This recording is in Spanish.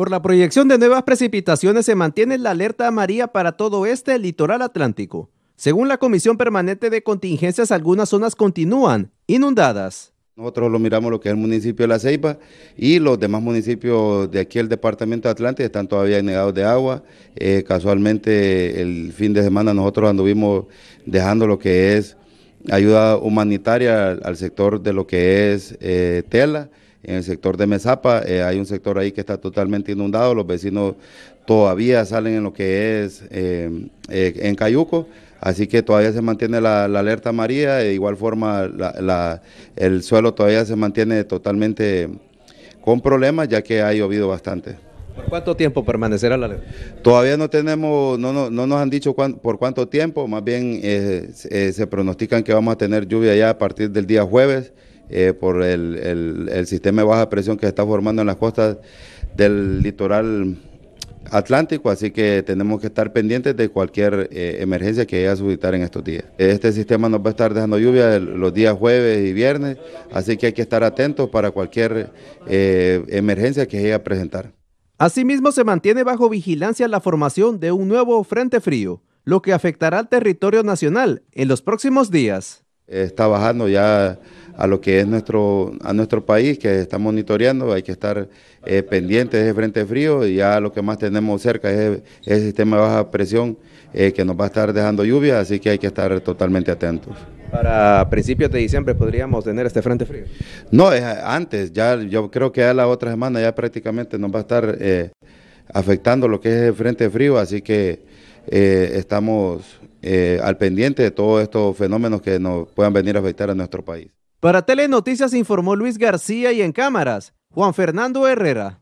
Por la proyección de nuevas precipitaciones se mantiene la alerta amarilla para todo este litoral atlántico. Según la Comisión Permanente de Contingencias, algunas zonas continúan inundadas. Nosotros lo miramos lo que es el municipio de La Ceiba y los demás municipios de aquí el departamento de Atlántico están todavía negados de agua. Eh, casualmente el fin de semana nosotros anduvimos dejando lo que es ayuda humanitaria al, sector de lo que es eh, Tela en el sector de Mesapa. Eh, hay un sector ahí que está totalmente inundado, los vecinos todavía salen en lo que es em, eh, en Cayuco. Así que todavía se mantiene la, alerta María, de igual forma el suelo todavía se mantiene totalmente con problemas ya que ha llovido bastante. ¿Por cuánto tiempo permanecerá la alerta? Todavía no tenemos, no, no, nos han dicho por cuánto tiempo, más bien eh, se pronostican que vamos a tener lluvia ya a partir del día jueves eh, por el, sistema de baja presión que se está formando en las costas del litoral atlántico, así que tenemos que estar pendientes de cualquier eh, emergencia que haya a suscitar en estos días. Este sistema nos va a estar dejando lluvia los días jueves y viernes, así que hay que estar atentos para cualquier eh, emergencia que llegue a presentar. Asimismo, se mantiene bajo vigilancia la formación de un nuevo frente frío, lo que afectará al territorio nacional en los próximos días está bajando ya a lo que es nuestro, a nuestro país, que está monitoreando, hay que estar eh, pendientes de frente frío y ya lo que más tenemos cerca es, el sistema de baja presión eh, que nos va a estar dejando lluvia, así que hay que estar totalmente atentos. Para principios de diciembre podríamos tener este frente frío. No, antes, ya yo creo que ya la otra semana ya prácticamente nos va a estar eh, afectando lo que es el frente frío, así que estamos eh, al pendiente de todos estos fenómenos que nos puedan venir a afectar a nuestro país. Para Telenoticias informó Luis García y en cámaras, Juan Fernando Herrera.